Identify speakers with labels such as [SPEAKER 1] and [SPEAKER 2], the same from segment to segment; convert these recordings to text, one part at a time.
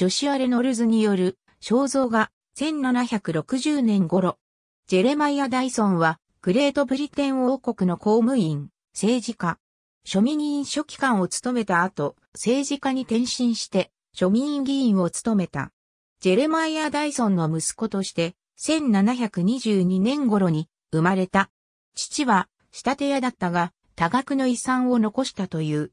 [SPEAKER 1] ジョシュア・レノルズによる肖像画1760年頃。ジェレマイア・ダイソンはグレートブリテン王国の公務員、政治家、庶民議員書記官を務めた後、政治家に転身して庶民議員を務めた。ジェレマイア・ダイソンの息子として1722年頃に生まれた。父は仕立て屋だったが多額の遺産を残したという。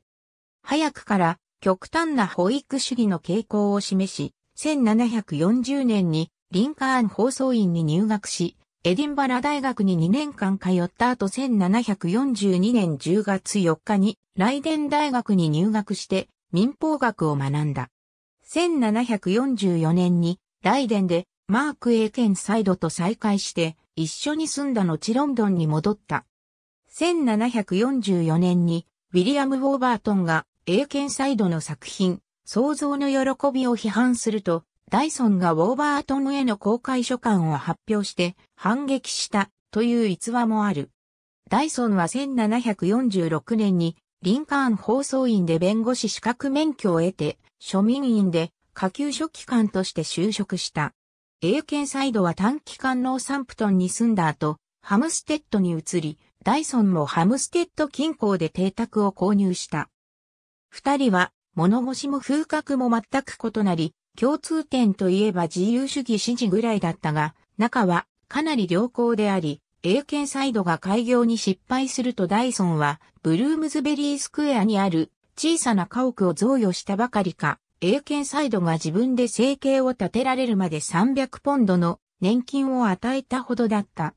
[SPEAKER 1] 早くから極端な保育主義の傾向を示し、1740年にリンカーン放送院に入学し、エディンバラ大学に2年間通った後1742年10月4日にライデン大学に入学して民法学を学んだ。1744年にライデンでマーク・エーケンサイドと再会して一緒に住んだ後ロンドンに戻った。1744年にウィリアム・ウォーバートンが英検サイドの作品、創造の喜びを批判すると、ダイソンがウォーバートンへの公開書簡を発表して反撃したという逸話もある。ダイソンは1746年にリンカーン放送員で弁護士資格免許を得て庶民院で下級書記官として就職した。英検サイドは短期間のサンプトンに住んだ後、ハムステッドに移り、ダイソンもハムステッド近郊で邸宅を購入した。二人は物腰も風格も全く異なり、共通点といえば自由主義支持ぐらいだったが、中はかなり良好であり、英検サイドが開業に失敗するとダイソンは、ブルームズベリースクエアにある小さな家屋を贈与したばかりか、英検サイドが自分で生計を立てられるまで300ポンドの年金を与えたほどだった。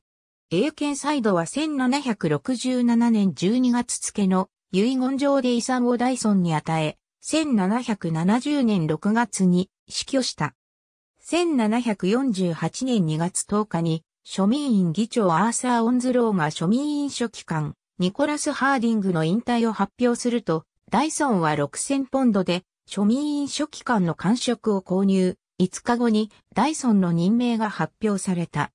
[SPEAKER 1] 英検サイドは1767年12月付の遺言状で遺産をダイソンに与え、1770年6月に死去した。1748年2月10日に、庶民院議長アーサー・オンズローが庶民院書記官、ニコラス・ハーディングの引退を発表すると、ダイソンは6000ポンドで、庶民院書記官の官職を購入、5日後にダイソンの任命が発表された。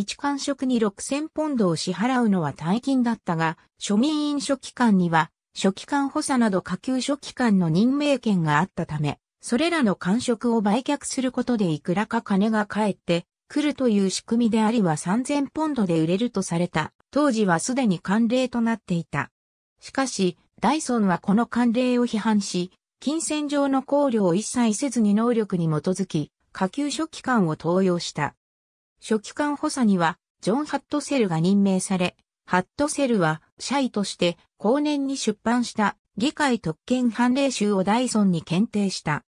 [SPEAKER 1] 一官職に6000ポンドを支払うのは大金だったが、庶民院書記官には、書記官補佐など下級書記官の任命権があったため、それらの官職を売却することでいくらか金が返ってくるという仕組みでありは3000ポンドで売れるとされた。当時はすでに慣例となっていた。しかし、ダイソンはこの慣例を批判し、金銭上の考慮を一切せずに能力に基づき、下級書記官を登用した。初期官補佐には、ジョン・ハットセルが任命され、ハットセルは、社医として、後年に出版した議会特権判例集をダイソンに検定した。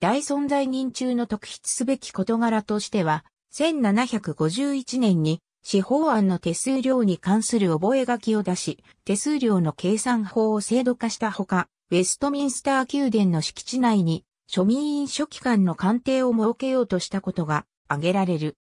[SPEAKER 1] ダイソン在任中の特筆すべき事柄としては、1751年に司法案の手数料に関する覚書を出し、手数料の計算法を制度化したほか、ウェストミンスター宮殿の敷地内に庶民飲書記官の官邸を設けようとしたことが挙げられる。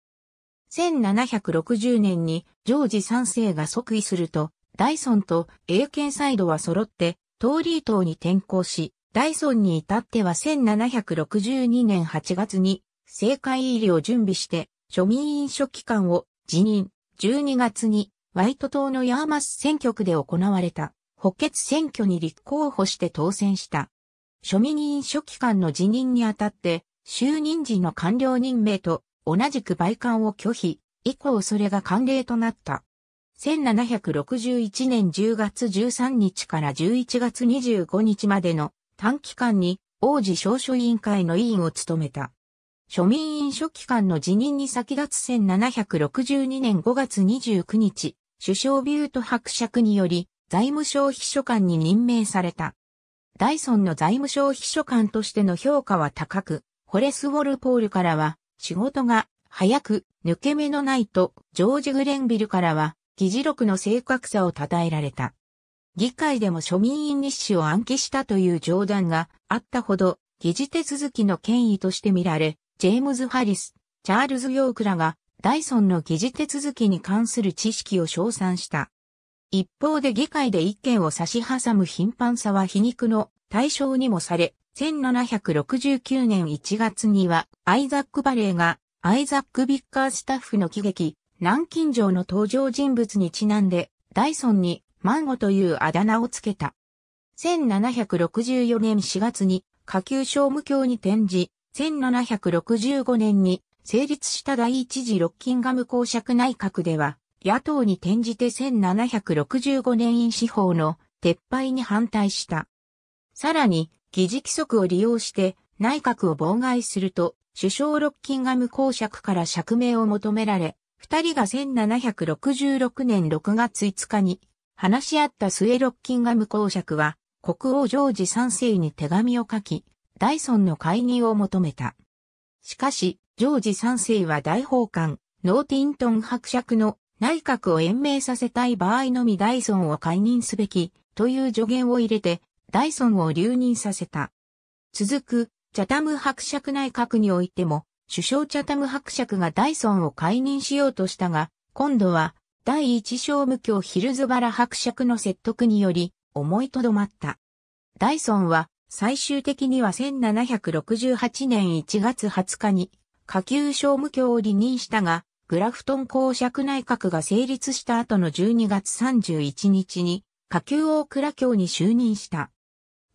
[SPEAKER 1] 1760年にジョージ3世が即位すると、ダイソンと英検サイドは揃って、トーリー島に転校し、ダイソンに至っては1762年8月に、政界入りを準備して、庶民飲書機関を辞任。12月に、ワイト島のヤーマス選挙区で行われた、補欠選挙に立候補して当選した。庶民飲書機関の辞任にあたって、就任時の官僚任命と同じく売館を拒否、以降それが慣例となった。1761年10月13日から11月25日までの短期間に王子少書委員会の委員を務めた。庶民院書記官の辞任に先立つ1762年5月29日、首相ビュート伯爵により財務省秘書官に任命された。ダイソンの財務省秘書官としての評価は高く、ホレス・ウォルポールからは仕事が早く抜け目のないとジョージ・グレンビルからは議事録の正確さを称えられた。議会でも庶民院日誌を暗記したという冗談があったほど議事手続きの権威として見られ、ジェームズ・ハリス、チャールズ・ヨークらがダイソンの議事手続きに関する知識を称賛した。一方で議会で意見を差し挟む頻繁さは皮肉の対象にもされ、1769年1月には、アイザック・バレーが、アイザック・ビッカースタッフの喜劇、南京城の登場人物にちなんで、ダイソンに、マンゴというあだ名をつけた。1764年4月に、下級商務卿に転じ、1765年に、成立した第一次ロッキンガム公爵内閣では、野党に転じて1765年院司法の撤廃に反対した。さらに、議事規則を利用して内閣を妨害すると、首相ロッキンガム公爵から釈明を求められ、二人が1766年6月5日に話し合った末ロッキンガム公爵は国王ジョージ3世に手紙を書き、ダイソンの解任を求めた。しかし、ジョージ3世は大法官、ノーティントン伯爵の内閣を延命させたい場合のみダイソンを解任すべきという助言を入れてダイソンを留任させた。続く、チャタム伯爵内閣においても、首相チャタム伯爵がダイソンを解任しようとしたが、今度は、第一商務卿ヒルズバラ伯爵の説得により、思いとどまった。ダイソンは、最終的には1768年1月20日に、下級商務卿を離任したが、グラフトン公爵内閣が成立した後の12月31日に、下級大蔵卿に就任した。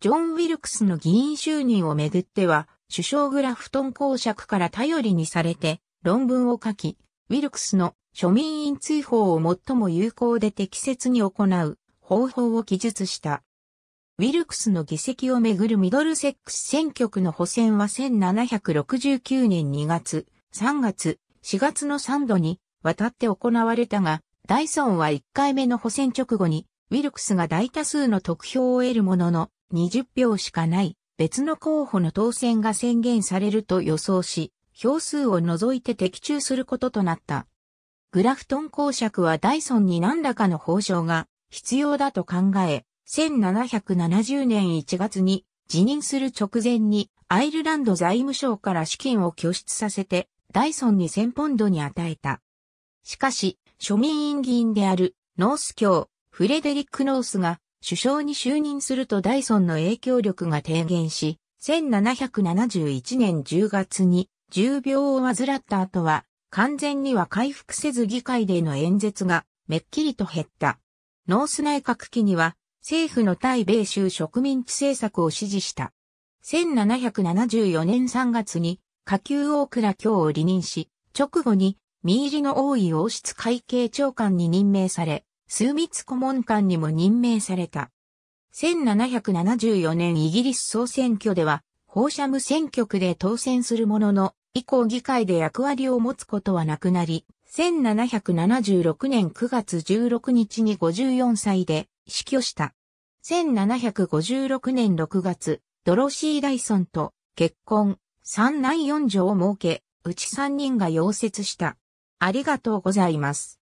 [SPEAKER 1] ジョン・ウィルクスの議員就任をめぐっては、首相グラフトン公爵から頼りにされて論文を書き、ウィルクスの庶民員追放を最も有効で適切に行う方法を記述した。ウィルクスの議席をめぐるミドルセックス選挙区の補選は1769年2月、3月、4月の3度にわたって行われたが、ダイソンは1回目の補選直後に、ウィルクスが大多数の得票を得るものの、20票しかない別の候補の当選が宣言されると予想し、票数を除いて的中することとなった。グラフトン公爵はダイソンに何らかの報奨が必要だと考え、1770年1月に辞任する直前にアイルランド財務省から資金を拠出させてダイソンに1000ポンドに与えた。しかし、庶民院議員であるノース教フレデリック・ノースが首相に就任するとダイソンの影響力が低減し、1771年10月に重病を患った後は、完全には回復せず議会での演説がめっきりと減った。ノース内閣期には、政府の対米州植民地政策を支持した。1774年3月に下級大倉卿を離任し、直後に、身入りの多い王室会計長官に任命され、枢密顧問官にも任命された。1774年イギリス総選挙では、放射無選挙区で当選するものの、以降議会で役割を持つことはなくなり、1776年9月16日に54歳で死去した。1756年6月、ドロシー・ダイソンと結婚、三男四女を設け、うち三人が溶接した。ありがとうございます。